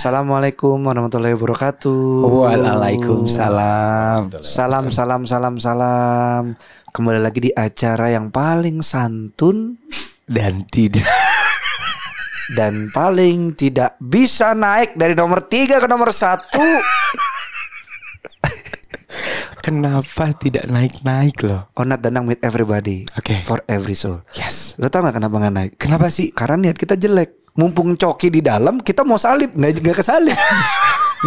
Assalamualaikum warahmatullahi wabarakatuh. Waalaikumsalam. Salam, salam, salam, salam. Kembali lagi di acara yang paling santun dan tidak dan paling tidak bisa naik dari nomor tiga ke nomor satu. kenapa tidak naik-naik loh? Onat oh, danang with everybody. Oke. Okay. For every soul. Yes. Lo tau gak kenapa gak naik? Kenapa sih? Karena niat kita jelek mumpung coki di dalam kita mau salib nggak ke salib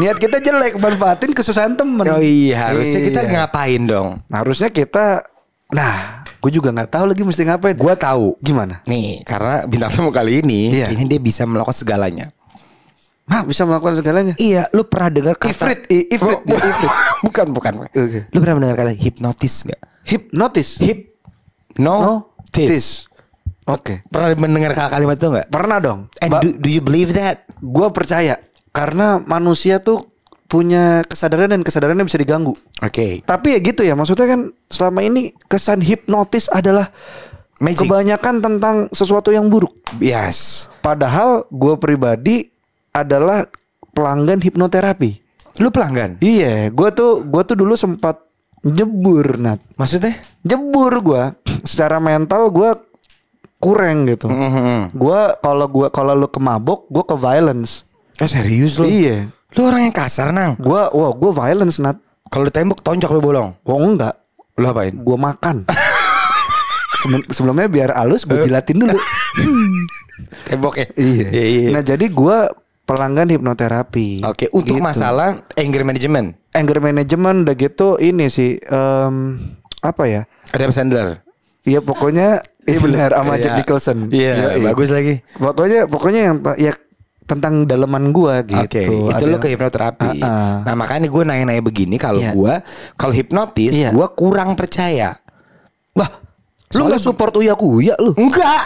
niat kita jelek manfaatin kesusahan temen oh iya harusnya iya. kita ngapain dong harusnya kita nah gue juga nggak tahu lagi mesti ngapain gue tahu gimana nih karena bintang tamu kali ini iya. ini dia bisa melakukan segalanya Ma bisa melakukan segalanya? Iya, lu pernah dengar kata Ifrit, i, Ifrit, bu, Ifrit. bukan, bukan. Okay. Lu pernah mendengar kata hipnotis gak? Hipnotis? Hip no, no tis. Oke. Okay. Pernah mendengar kalimat itu nggak? Pernah dong. And do, do you believe that? Gua percaya karena manusia tuh punya kesadaran dan kesadarannya bisa diganggu. Oke. Okay. Tapi ya gitu ya, maksudnya kan selama ini kesan hipnotis adalah Magic. kebanyakan tentang sesuatu yang buruk. Yes. Padahal gue pribadi adalah pelanggan hipnoterapi. Lu pelanggan? Iya, gue tuh gue tuh dulu sempat jebur nat. Maksudnya? Jebur gue. Secara mental gue kurang gitu. Mm -hmm. Gua kalau gua kalau lu ke mabok, gua ke violence. Eh serius lu? Iya. Lu orang yang kasar nang. Gua wah gua violence nat. Kalau ditembak tonjok lu bolong. Gua enggak. Lu apain? Gua makan. sebelumnya biar halus gue eh. jilatin dulu. Tembok ya. Iya. iya, iya. Nah, jadi gue pelanggan hipnoterapi. Oke, okay, untuk gitu. masalah anger management. Anger management udah gitu ini sih um, apa ya? Adam Sandler. Iya pokoknya Iya benar sama Jack iya. Nicholson. Iya, iya, bagus lagi. Pokoknya pokoknya yang ya tentang daleman gua gitu. Okay, itu lo ke hipnoterapi. Uh, uh. Nah, makanya gue nanya-nanya begini kalau yeah. gua kalau hipnotis yeah. gua kurang percaya. Wah, lu gak support Uya ya lu? Enggak.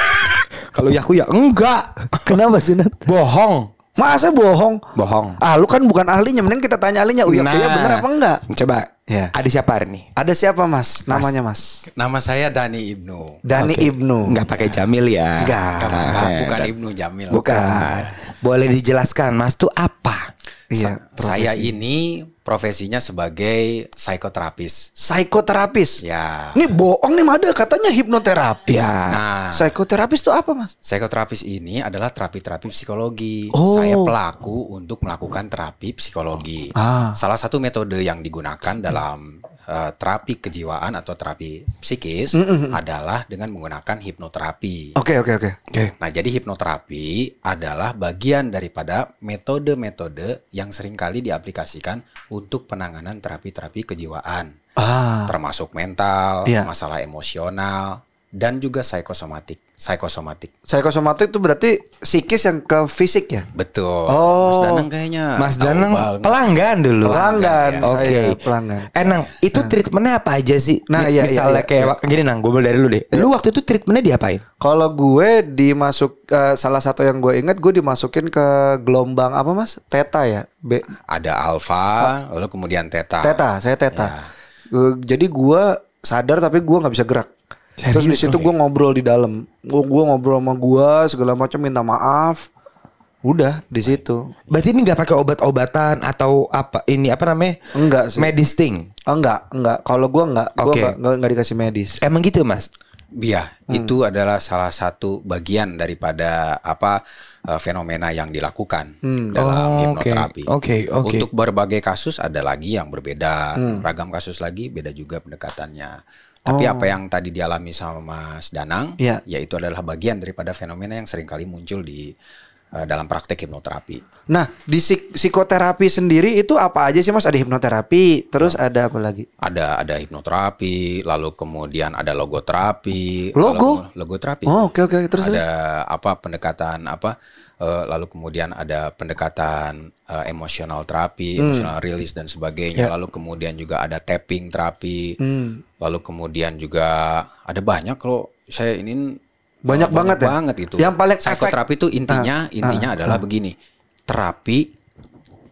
kalau Uya ya enggak. Kenapa sih, Nat? Bohong. Masa bohong? Bohong. Ah, lu kan bukan ahlinya, mending kita tanya ahlinya Uya nah, bener apa enggak? Coba Ya. Ada siapa hari ini? Ada siapa mas? Namanya mas? Nama saya Dani Ibnu. Dani okay. Ibnu. Enggak pakai Jamil ya? Enggak. Bukan Ibnu Jamil. Bukan. Bukan. Boleh dijelaskan mas tuh apa? Iya, saya ini profesinya sebagai psikoterapis. Psikoterapis? Ya. Ini bohong nih ada katanya hipnoterapi. Ya. Nah, psikoterapis itu apa mas? Psikoterapis ini adalah terapi-terapi psikologi. Oh. Saya pelaku untuk melakukan terapi psikologi. Ah. Salah satu metode yang digunakan dalam uh, terapi kejiwaan atau terapi psikis mm-hmm. adalah dengan menggunakan hipnoterapi. Oke okay, oke oke. Nah jadi hipnoterapi adalah bagian daripada metode-metode yang seringkali diaplikasikan untuk penanganan terapi-terapi kejiwaan, ah. termasuk mental, yeah. masalah emosional, dan juga psikosomatik. Psikosomatik. Psikosomatik itu berarti psikis yang ke fisik ya? Betul. Oh. Mas Danang kayaknya. Mas Danang pelanggan dulu. Pelanggan. pelanggan ya. Oke, okay. Pelanggan. pelanggan. Eh Nang, itu nah. treatmentnya apa aja sih? Nah, ya, misalnya ya, ya. kayak gini Nang, gue dari lu deh. Iya. Lu waktu itu treatmentnya diapain? Kalau gue dimasuk uh, salah satu yang gue inget gue dimasukin ke gelombang apa Mas? Teta ya? B. Ada alfa, oh. lalu kemudian teta. Teta, saya teta. Ya. Uh, jadi gue sadar tapi gue nggak bisa gerak. Serius, Terus di situ gue ngobrol di dalam. Gue gue ngobrol sama gue segala macam minta maaf. Udah di situ. Berarti ini nggak pakai obat-obatan atau apa ini apa namanya? Enggak sih. Medis thing. Enggak, enggak. Kalau gue enggak, okay. enggak, enggak, dikasih medis. Emang gitu, Mas? Iya, hmm. itu adalah salah satu bagian daripada apa eh, fenomena yang dilakukan hmm. dalam oh, hipnoterapi. Oke, okay. okay, okay. Untuk berbagai kasus ada lagi yang berbeda, hmm. ragam kasus lagi beda juga pendekatannya. Tapi oh. apa yang tadi dialami sama Mas Danang, ya. yaitu adalah bagian daripada fenomena yang seringkali muncul di uh, dalam praktek hipnoterapi. Nah, di psik psikoterapi sendiri itu apa aja sih Mas? Ada hipnoterapi, terus nah, ada apa lagi? Ada ada hipnoterapi, lalu kemudian ada logoterapi. Logo? logoterapi. Oh, oke okay, oke, okay. terus ada terus. apa pendekatan apa uh, lalu kemudian ada pendekatan uh, emosional terapi, hmm. emosional release dan sebagainya, yeah. lalu kemudian juga ada tapping terapi, hmm. lalu kemudian juga ada banyak kalau saya ini banyak, banyak banget banget, ya? banget itu. Yang paling psikoterapi terapi itu intinya ah, intinya ah, adalah ah. begini, terapi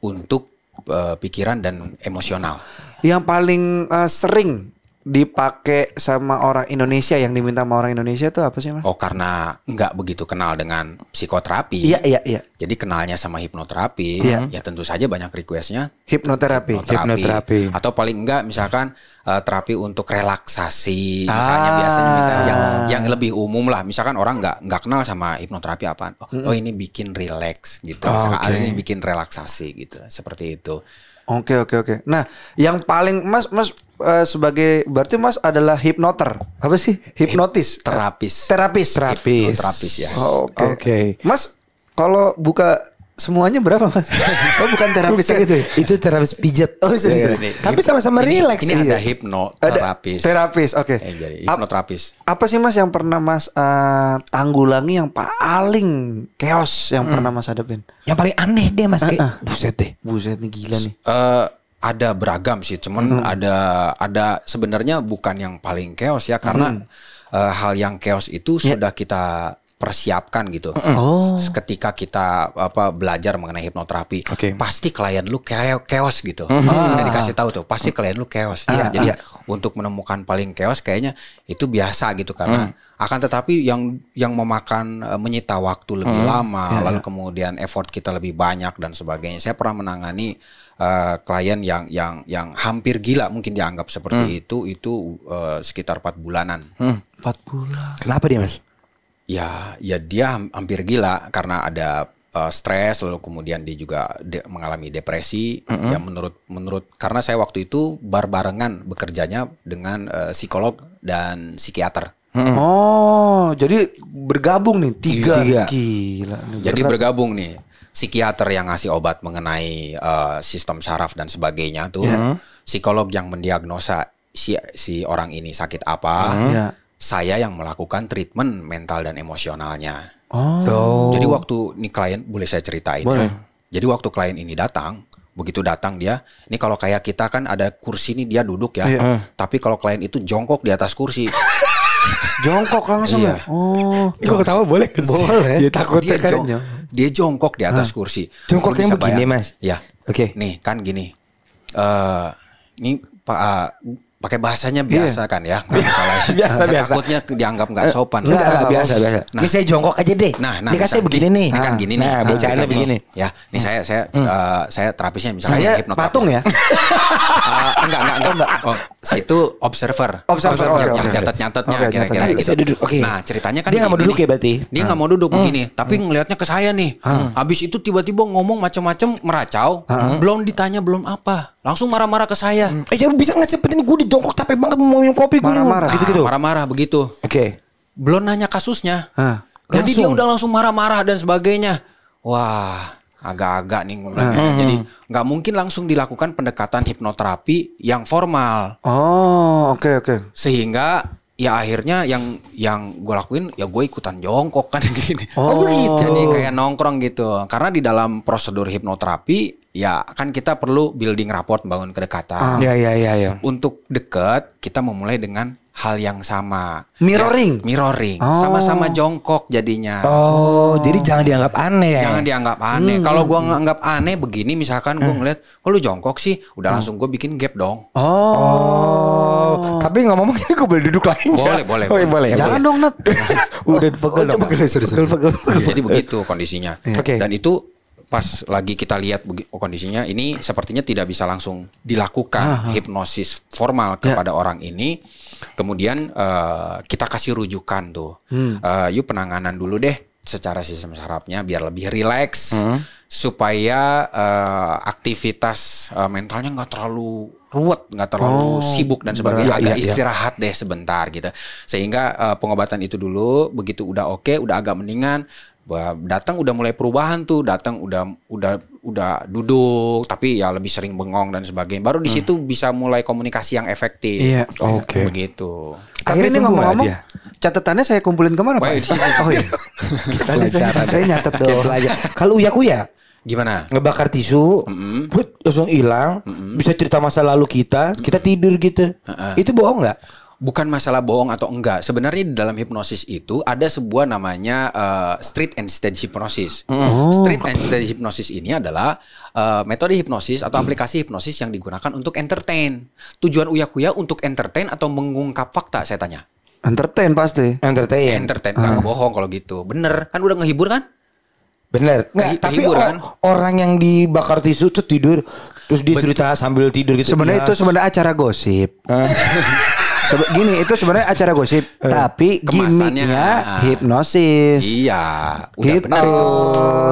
untuk uh, pikiran dan emosional. Yang paling uh, sering dipakai sama orang Indonesia yang diminta sama orang Indonesia tuh apa sih mas? Oh karena nggak begitu kenal dengan psikoterapi. Iya iya iya. Jadi kenalnya sama hipnoterapi. Iya. Ya tentu saja banyak requestnya. Hipnoterapi. Hipnoterapi. hipnoterapi. Atau paling enggak misalkan uh, terapi untuk relaksasi. Misalnya ah. biasanya yang yang lebih umum lah. Misalkan orang nggak nggak kenal sama hipnoterapi apa? Oh, -hmm. oh ini bikin relax gitu. Misalkan oh, okay. Ah, ini bikin relaksasi gitu. Seperti itu. Oke oke oke. Nah, yang paling Mas Mas uh, sebagai berarti Mas adalah hipnoter. Apa sih? Hipnotis, terapis. Terapis. Terapis. Terapis, ya. terapis ya. Oke. Oh, oke. Okay. Okay. Mas kalau buka Semuanya berapa mas? Oh bukan terapis bukan. itu ya? Itu terapis pijat. Oh bisa, iya, bisa. Tapi sama-sama relax Ini ada ya. hipnoterapis. terapis, oke. Okay. Eh, jadi hipnoterapis. Apa sih mas yang pernah mas uh, tanggulangi yang paling chaos yang hmm. pernah mas hadapin? Yang paling aneh deh mas. Uh -uh. Buset deh. Buset nih gila nih. Uh, ada beragam sih, cuman hmm. ada ada sebenarnya bukan yang paling chaos ya karena hmm. uh, hal yang chaos itu yeah. sudah kita persiapkan gitu. Oh. Ketika kita apa belajar mengenai hipnoterapi, okay. pasti klien lu chaos gitu. Udah ah. dikasih tahu tuh, pasti klien lu keos. Ah, ya, jadi ah. untuk menemukan paling chaos kayaknya itu biasa gitu karena ah. akan tetapi yang yang memakan eh, menyita waktu lebih ah. lama, ya, lalu ya. kemudian effort kita lebih banyak dan sebagainya. Saya pernah menangani Uh, klien yang yang yang hampir gila mungkin dianggap seperti hmm. itu itu uh, sekitar empat bulanan. Mm. Empat hmm. bulan. Kenapa dia mas? ya ya dia hampir gila karena ada uh, stres lalu kemudian dia juga de mengalami depresi mm -hmm. ya menurut menurut karena saya waktu itu barbarengan bekerjanya dengan uh, psikolog dan psikiater. Mm -hmm. Oh, jadi bergabung nih iya, tiga. tiga. Gila. Jadi berat. bergabung nih psikiater yang ngasih obat mengenai uh, sistem saraf dan sebagainya tuh, yeah. Mm-hmm. psikolog yang mendiagnosa si si orang ini sakit apa, mm-hmm. yeah saya yang melakukan treatment mental dan emosionalnya. Oh. Jadi waktu ini klien boleh saya ceritain boleh. ya. Jadi waktu klien ini datang, begitu datang dia, ini kalau kayak kita kan ada kursi nih dia duduk ya. Yeah. Tapi kalau klien itu jongkok di atas kursi. jongkok langsung iya. ya. Oh. Itu ketawa boleh. Boleh. Dia takut dia, kan jong dia jongkok di atas Hah? kursi. Jongkok yang begini, bayang. Mas. Ya. Oke. Okay. Nih kan gini. Eh uh, ini Pak uh, pakai bahasanya biasa yeah. kan ya nggak salah biasa biasa takutnya dianggap nggak eh, sopan nggak lah biasa biasa nah, ini saya jongkok aja deh nah, nah ini kan saya begini nih ini kan ah, gini nih nah, nah bacaannya begini ya ini hmm. saya saya hmm. uh, saya terapisnya misalnya saya hipnoterapi. patung ya uh, enggak enggak enggak, enggak. Oh, itu observer observer, observer. yang nyatet nyatetnya okay, kira-kira gitu. duduk Okay. nah ceritanya kan dia nggak mau duduk ya berarti dia nggak mau hmm. duduk begini hmm. tapi ngelihatnya ke saya nih habis itu tiba-tiba ngomong macam-macam meracau belum ditanya belum apa langsung marah-marah ke saya eh ya bisa nggak cepetin gue jongkok capek banget mau minum kopi gue marah-marah gitu-gitu marah-marah begitu oke okay. belum nanya kasusnya Hah. jadi dia udah langsung marah-marah dan sebagainya wah agak-agak nih Hmm. Jadi nggak mungkin langsung dilakukan pendekatan hipnoterapi yang formal. Oh, oke okay, oke. Okay. Sehingga ya akhirnya yang yang gue lakuin ya gue ikutan jongkok kan gini. Gitu. Oh, oh begitu. Jadi kayak nongkrong gitu. Karena di dalam prosedur hipnoterapi ya kan kita perlu building rapport, bangun kedekatan. Iya iya iya. ya, Untuk dekat, kita memulai dengan hal yang sama. Mirroring. Ya, mirroring. Oh. Sama-sama oh. jongkok jadinya. Oh, jadi jangan dianggap aneh ya. Jangan dianggap aneh. Hmm. Kalau gua nganggap aneh begini misalkan gua eh. ngeliat, "Kok oh, lu jongkok sih?" Udah eh. langsung gua bikin gap dong. Oh. oh. Tapi ngomong ini gua boleh duduk lagi. Boleh, boleh. Oh, iya, boleh. boleh. Jangan boleh. dong, Nat. Udah oh, pegel oh, dong. Iya, pegel, Jadi iya. begitu kondisinya. Oke. Okay. Dan itu pas lagi kita lihat oh, kondisinya ini sepertinya tidak bisa langsung dilakukan -huh. hipnosis formal ya. kepada orang ini kemudian uh, kita kasih rujukan tuh hmm. uh, yuk penanganan dulu deh secara sistem sarafnya biar lebih rileks hmm. supaya uh, aktivitas uh, mentalnya nggak terlalu ruwet nggak terlalu oh, sibuk dan sebagainya iya, agak iya, iya. istirahat iya. deh sebentar gitu sehingga uh, pengobatan itu dulu begitu udah oke okay, udah agak mendingan Bah, datang udah mulai perubahan tuh, datang udah udah udah duduk, tapi ya lebih sering bengong dan sebagainya. Baru di hmm. situ hmm. bisa mulai komunikasi yang efektif. Iya, ya, kan oke. Okay. Begitu. Tapi Akhirnya ini ngomong-ngomong, ya catatannya saya kumpulin kemana Wah, Pak? Iya, oh iya. Tadi saya, saya nyatet dong. Kalau uya kuya, Gimana? Ngebakar tisu, mm -hmm. langsung hilang. Mm -hmm. Bisa cerita masa lalu kita, mm -hmm. kita tidur gitu. mm -hmm. Itu bohong nggak? bukan masalah bohong atau enggak. Sebenarnya di dalam hipnosis itu ada sebuah namanya uh, street and stage hipnosis. Oh. Street and stage hipnosis ini adalah uh, metode hipnosis atau aplikasi hipnosis yang digunakan untuk entertain. Tujuan uyakuya untuk entertain atau mengungkap fakta saya tanya. Entertain pasti. Entertain. Entertain. Kan bohong kalau gitu. Bener. Kan udah ngehibur kan? Bener. Nggak, tapi hibur, kan? orang yang dibakar tisu tuh tidur terus dia cerita sambil tidur gitu. Sebenarnya itu sebenarnya acara gosip. Ah. Sebe gini itu sebenarnya acara gosip, eh, tapi gimmicknya hipnosis. Iya, udah gitu. benar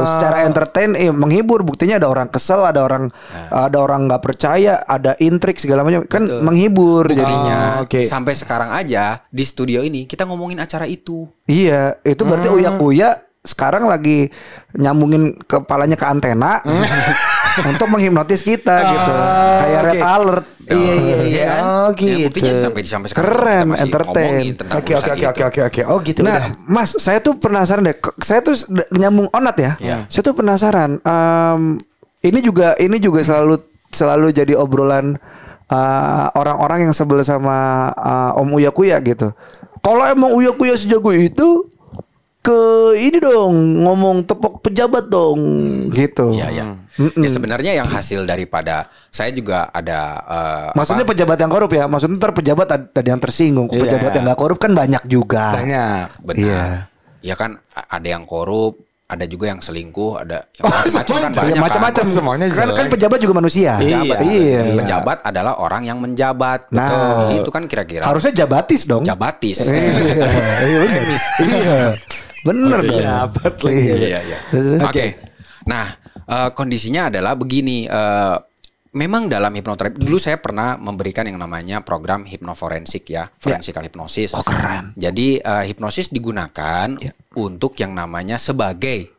Secara entertain eh, menghibur, buktinya ada orang kesel, ada orang nah. ada orang nggak percaya, ada intrik segala macam. Kan Betul. menghibur Bukan jadinya. Oke. Okay. Sampai sekarang aja di studio ini kita ngomongin acara itu. Iya, itu berarti hmm. uya-uya sekarang lagi nyambungin kepalanya ke antena hmm. untuk menghipnotis kita uh, gitu. Kayak okay. red alert. Oh, iya iya iya. Ya, kan? Oh gitu. Ya, sampai sampai keren entertain. Oke oke oke oke oke oke. Oh gitu. Nah, udah. Mas, saya tuh penasaran deh. Saya tuh nyambung onat ya. Yeah. Saya tuh penasaran um, ini juga ini juga selalu selalu jadi obrolan eh, orang-orang uh, yang sebel sama uh, Om Uya Kuya gitu. Kalau emang Uya Kuya sejago itu, ke ini dong ngomong tepok pejabat dong gitu. Iya ya. Mm -mm. Ya sebenarnya yang hasil daripada saya juga ada uh, Maksudnya apa? pejabat yang korup ya. Maksudnya ntar pejabat tadi yang tersinggung, yeah. pejabat iya. yang gak korup kan banyak juga. Banyak. Benar. Yeah. Ya iya kan ada yang korup, ada juga yang selingkuh, ada yang oh, macam-macam oh, kan. semuanya. Kan, kan pejabat juga manusia. Pejabat, iya. iya. Pejabat adalah orang yang menjabat. Nah, Betul. itu kan kira-kira. Harusnya jabatis dong. Jabatis. Iya. iya. Bener iya, dong. Dapat lagi. Iya, iya. iya, iya. iya. Oke. Okay. Nah, uh, kondisinya adalah begini. Uh, memang dalam hipnoterapi dulu saya pernah memberikan yang namanya program hipnoforensik ya, ya. forensikal yeah. hipnosis. Oh keren. Jadi uh, hipnosis digunakan yeah. untuk yang namanya sebagai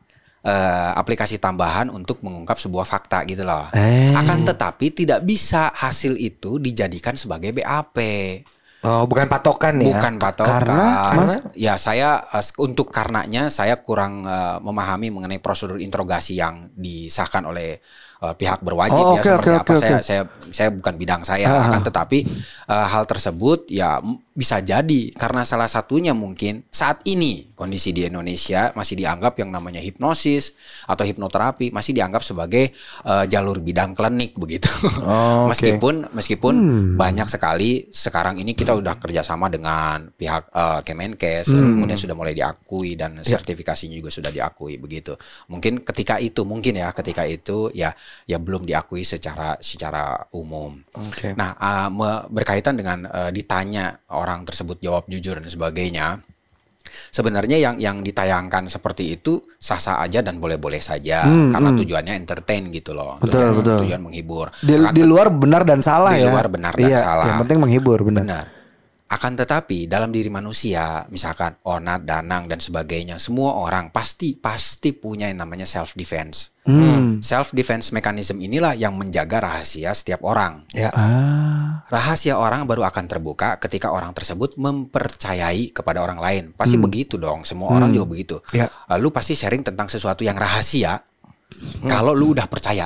uh, aplikasi tambahan untuk mengungkap sebuah fakta gitu loh. Eh. Akan tetapi tidak bisa hasil itu dijadikan sebagai BAP. Oh, bukan patokan ya. Bukan patokan. Karena, karena ya saya untuk karenanya saya kurang uh, memahami mengenai prosedur interogasi yang disahkan oleh uh, pihak berwajib oh, ya seperti okay, apa okay, saya saya saya bukan bidang saya -huh. Ah, akan ah. tetapi uh, hal tersebut ya bisa jadi karena salah satunya mungkin saat ini kondisi di Indonesia masih dianggap yang namanya hipnosis atau hipnoterapi masih dianggap sebagai uh, jalur bidang klinik begitu. Oh, okay. meskipun meskipun hmm. banyak sekali sekarang ini kita udah kerjasama dengan pihak uh, Kemenkes hmm. kemudian sudah mulai diakui dan ya. sertifikasinya juga sudah diakui begitu. Mungkin ketika itu mungkin ya ketika itu ya ya belum diakui secara secara umum. Okay. Nah uh, berkaitan dengan uh, ditanya orang orang tersebut jawab jujur dan sebagainya sebenarnya yang yang ditayangkan seperti itu sah-sah aja dan boleh-boleh saja hmm, hmm. karena hmm. tujuannya entertain gitu loh betul tujuan, betul tujuan menghibur di, di luar benar dan salah di ya di luar benar dan iya, salah yang penting menghibur benar, benar akan tetapi dalam diri manusia, misalkan Onat, Danang dan sebagainya, semua orang pasti pasti punya yang namanya self defense. Hmm. Self defense mechanism inilah yang menjaga rahasia setiap orang. Ya. Ah. Rahasia orang baru akan terbuka ketika orang tersebut mempercayai kepada orang lain. Pasti hmm. begitu dong, semua hmm. orang juga begitu. Ya. Eh, lu pasti sharing tentang sesuatu yang rahasia hmm. kalau lu udah percaya.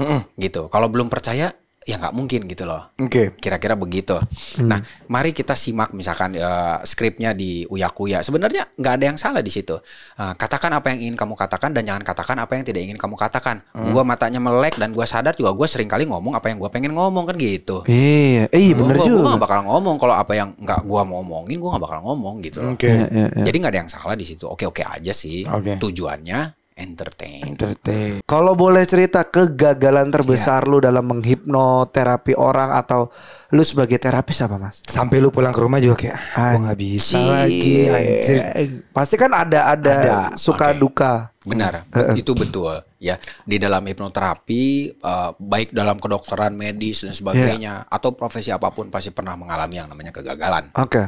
Hmm. Gitu. Kalau belum percaya, ya nggak mungkin gitu loh. Oke. Okay. Kira-kira begitu. Hmm. Nah, mari kita simak misalkan uh, skripnya di Uyakuya. Sebenarnya nggak ada yang salah di situ. Uh, katakan apa yang ingin kamu katakan dan jangan katakan apa yang tidak ingin kamu katakan. Hmm. Gua matanya melek dan gua sadar juga gua sering kali ngomong apa yang gua pengen ngomong kan gitu. Iya, eh, iya benar juga. Gua gak bakal ngomong kalau apa yang nggak gua mau ngomongin gua nggak bakal ngomong gitu loh. Oke. Okay. Iya, iya, yeah, yeah, yeah. Jadi nggak ada yang salah di situ. Oke-oke aja sih. Okay. Tujuannya entertain. Entertain. Kalau boleh cerita kegagalan terbesar yeah. lu dalam menghipnoterapi orang atau lu sebagai terapis apa mas? Sampai lu pulang ke rumah juga kayak ah, gua nggak bisa lagi. Anjir. Pasti kan ada ada, ada. suka okay. duka. Benar, itu betul ya. Di dalam hipnoterapi uh, baik dalam kedokteran medis dan sebagainya yeah. atau profesi apapun pasti pernah mengalami yang namanya kegagalan. Oke. Okay.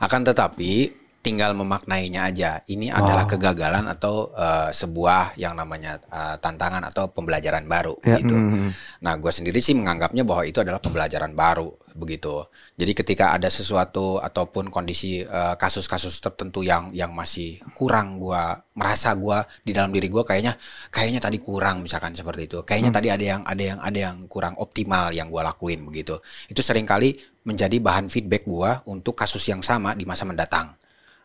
Akan tetapi tinggal memaknainya aja. Ini wow. adalah kegagalan atau uh, sebuah yang namanya uh, tantangan atau pembelajaran baru ya, gitu. Mm. Nah, gue sendiri sih menganggapnya bahwa itu adalah pembelajaran baru begitu. Jadi ketika ada sesuatu ataupun kondisi eh, kasus-kasus uh, tertentu yang yang masih kurang gue merasa gue di dalam diri gue kayaknya kayaknya tadi kurang misalkan seperti itu. Kayaknya hmm. tadi ada yang ada yang ada yang kurang optimal yang gue lakuin begitu. Itu seringkali menjadi bahan feedback gue untuk kasus yang sama di masa mendatang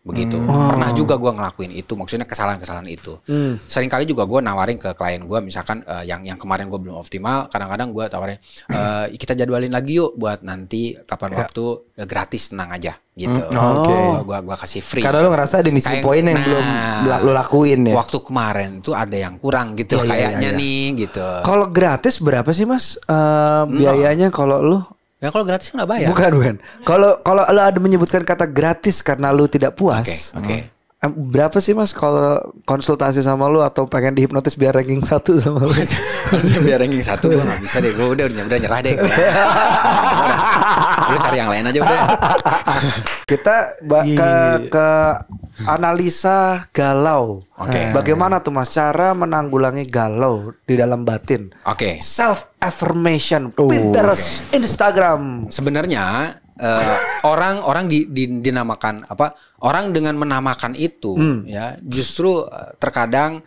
begitu. Hmm. Pernah juga gue ngelakuin itu, maksudnya kesalahan-kesalahan itu. Hmm. kali juga gue nawarin ke klien gue, misalkan uh, yang yang kemarin gue belum optimal, kadang-kadang gue tawarin uh, kita jadwalin lagi yuk buat nanti kapan ya. waktu uh, gratis tenang aja gitu. Hmm. Oh, Oke. Okay. Gua gua kasih free. Karena lo ngerasa ada missing point yang belum nah, lo lakuin ya. Waktu kemarin tuh ada yang kurang gitu ya, kayaknya ya, ya. nih gitu. Kalau gratis berapa sih Mas uh, biayanya kalau lo Ya kalau gratis kan nggak bayar. Bukan bukan. Kalau kalau lo ada menyebutkan kata gratis karena lo tidak puas, okay, okay. Hmm. Berapa sih mas kalau konsultasi sama lu atau pengen dihipnotis biar ranking satu sama lu? biar ranking satu gue gak bisa deh, gue udah udah nyerah deh. lu cari yang lain aja udah. Kita iya, ke iya, iya. ke analisa galau. Okay. Eh, bagaimana tuh mas cara menanggulangi galau di dalam batin? Oke. Okay. Self affirmation, Pinterest, oh, okay. Instagram. Sebenarnya uh, orang orang di, di, dinamakan apa orang dengan menamakan itu hmm. ya justru uh, terkadang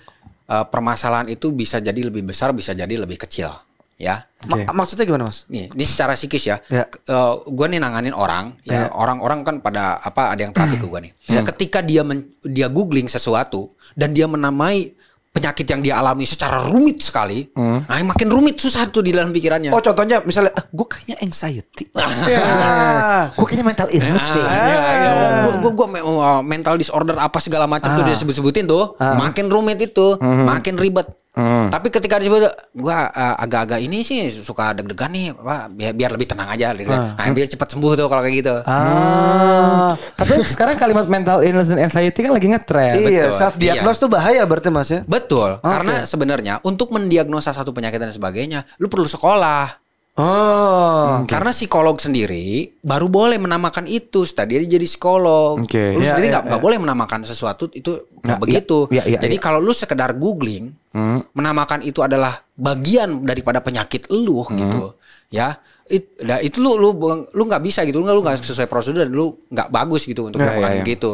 uh, permasalahan itu bisa jadi lebih besar bisa jadi lebih kecil ya okay. Ma maksudnya gimana mas? Nih ini secara psikis ya, yeah. Ya. Uh, gue nih nanganin orang ya, ya orang-orang kan pada apa ada yang terapi ke gue nih. Hmm. Ketika dia men, dia googling sesuatu dan dia menamai penyakit yang dia alami secara rumit sekali, hmm. nah makin rumit susah tuh di dalam pikirannya. Oh contohnya misalnya, ah, gue kayaknya anxiety, ah. ya. gue kayaknya mental illness ah, deh, gue iya, iya, ah. iya. gue mental disorder apa segala macam ah. tuh dia sebut-sebutin tuh, ah. makin rumit itu, hmm. makin ribet. Hmm. Tapi ketika disebut gua uh, agak-agak ini sih suka deg-degan nih, Pak, biar, biar lebih tenang aja gitu. Hmm. Nah, biar cepat sembuh tuh kalau kayak gitu. Ah. Hmm. Tapi sekarang kalimat mental illness and anxiety kan lagi ngetrend. Iya, self diagnose iya. tuh bahaya berarti Mas ya. Betul. Okay. Karena sebenarnya untuk mendiagnosa satu penyakit dan sebagainya, lu perlu sekolah. Oh, hmm, okay. karena psikolog sendiri baru boleh menamakan itu. Tadi dia jadi psikolog. Okay. Lu yeah, sendiri ya, nggak yeah, gak ya. boleh menamakan sesuatu itu nah, gak ya, begitu. Yeah, yeah, yeah, jadi yeah. kalau lu sekedar googling, hmm. menamakan itu adalah bagian daripada penyakit lu hmm. gitu. Ya, it, nah, itu lu lu lu nggak bisa gitu. Lu nggak lu nggak sesuai prosedur dan lu nggak bagus gitu untuk yeah, melakukan yeah, yeah. gitu.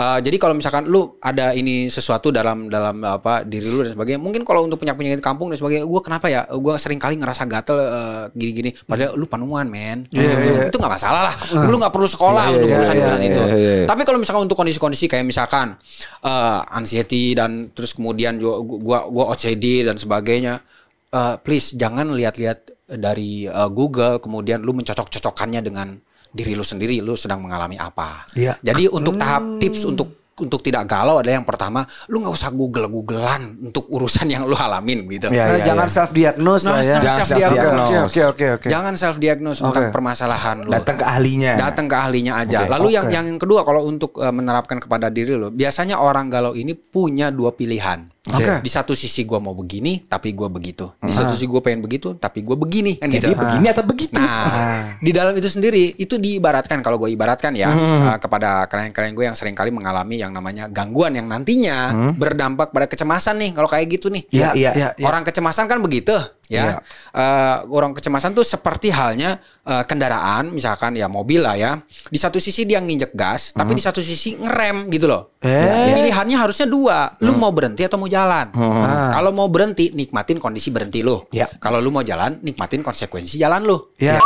Uh, jadi kalau misalkan lu ada ini sesuatu dalam dalam apa diri lu dan sebagainya, mungkin kalau untuk punya penyakit kampung dan sebagainya, gue kenapa ya? Gue sering kali ngerasa gatel gini eh, gini-gini. Padahal lu panuan, men. Yeah, yeah, yeah. Itu nggak masalah lah. Uh. Lu nggak perlu sekolah yeah, untuk urusan-urusan iya, yeah, yeah, itu. Yeah, yeah, yeah. Tapi kalau misalkan untuk kondisi-kondisi kayak misalkan uh, anxiety dan terus kemudian juga gua gue OCD dan sebagainya, uh, please jangan lihat-lihat dari uh, Google kemudian lu mencocok cocokkannya dengan diri lu sendiri lu sedang mengalami apa. Ya. Jadi untuk tahap hmm. tips untuk untuk tidak galau adalah yang pertama lu nggak usah google googlean untuk urusan yang lu alamin gitu. Ya, nah, ya, jangan ya. self diagnose nah, ya. Jangan self diagnose. Oke oke oke. jangan self diagnose okay. tentang permasalahan lu. Datang ke ahlinya. Datang ke ahlinya aja. Okay, Lalu okay. yang yang kedua kalau untuk eh, menerapkan kepada diri lu, biasanya orang galau ini punya dua pilihan Okay. Di satu sisi gue mau begini, tapi gue begitu. Di satu sisi gue pengen begitu, tapi gue begini. Kan Jadi gitu. begini atau begitu. Nah, di dalam itu sendiri itu diibaratkan kalau gue ibaratkan ya hmm. uh, kepada kalian-kalian gue yang sering kali mengalami yang namanya gangguan yang nantinya hmm. berdampak pada kecemasan nih. Kalau kayak gitu nih. Iya, iya. Ya, ya. Orang kecemasan kan begitu ya. Yeah. Iya. Uh, orang kecemasan tuh seperti halnya uh, kendaraan misalkan ya mobil lah ya. Di satu sisi dia nginjek gas, tapi uh-huh. di satu sisi ngerem gitu loh. Eh. Nah, iya. Pilihannya harusnya dua. Lu uh-huh. mau berhenti atau mau jalan? Mm. Nah, kalau mau berhenti nikmatin kondisi berhenti lu. Yeah. Kalau lu mau jalan nikmatin konsekuensi jalan lu. Yeah.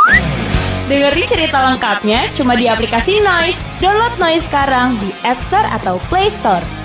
Dengerin cerita lengkapnya cuma di aplikasi Noise. Download Noise sekarang di App Store atau Play Store.